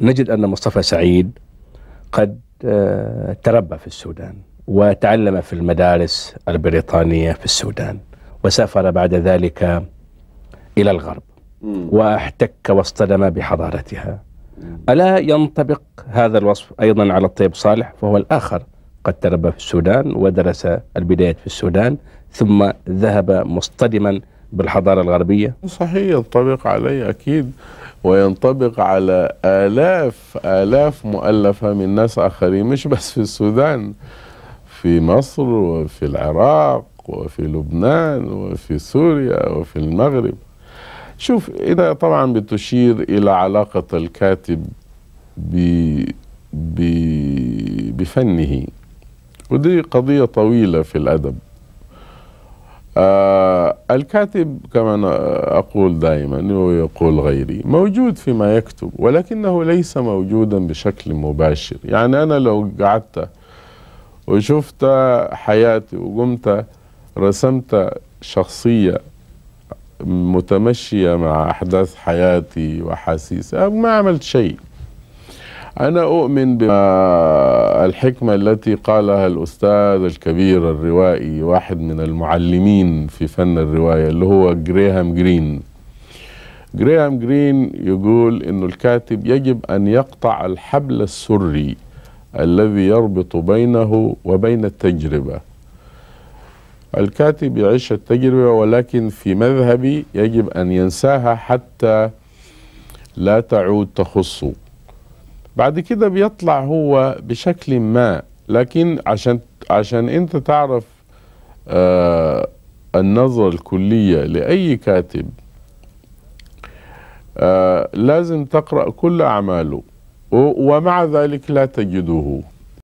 نجد أن مصطفى سعيد قد آه، تربى في السودان وتعلم في المدارس البريطانية في السودان وسافر بعد ذلك إلى الغرب واحتك واصطدم بحضارتها ألا ينطبق هذا الوصف أيضا على الطيب صالح فهو الآخر قد تربى في السودان ودرس البداية في السودان ثم ذهب مصطدما بالحضارة الغربية صحيح ينطبق علي أكيد وينطبق على آلاف آلاف مؤلفة من ناس آخرين مش بس في السودان في مصر وفي العراق وفي لبنان وفي سوريا وفي المغرب شوف إذا طبعا بتشير إلى علاقة الكاتب ب ب بفنه ودي قضية طويلة في الأدب آه الكاتب كما أقول دائما ويقول غيري موجود فيما يكتب ولكنه ليس موجودا بشكل مباشر يعني أنا لو قعدت وشفت حياتي وقمت رسمت شخصية متمشية مع أحداث حياتي وحاسيسي ما عملت شيء أنا أؤمن بالحكمة التي قالها الأستاذ الكبير الروائي واحد من المعلمين في فن الرواية اللي هو جريهام جرين جريهام جرين يقول أن الكاتب يجب أن يقطع الحبل السري الذي يربط بينه وبين التجربة الكاتب يعيش التجربة ولكن في مذهبي يجب أن ينساها حتى لا تعود تخصه بعد كده بيطلع هو بشكل ما لكن عشان عشان انت تعرف آه النظرة الكلية لأي كاتب آه لازم تقرأ كل أعماله ومع ذلك لا تجده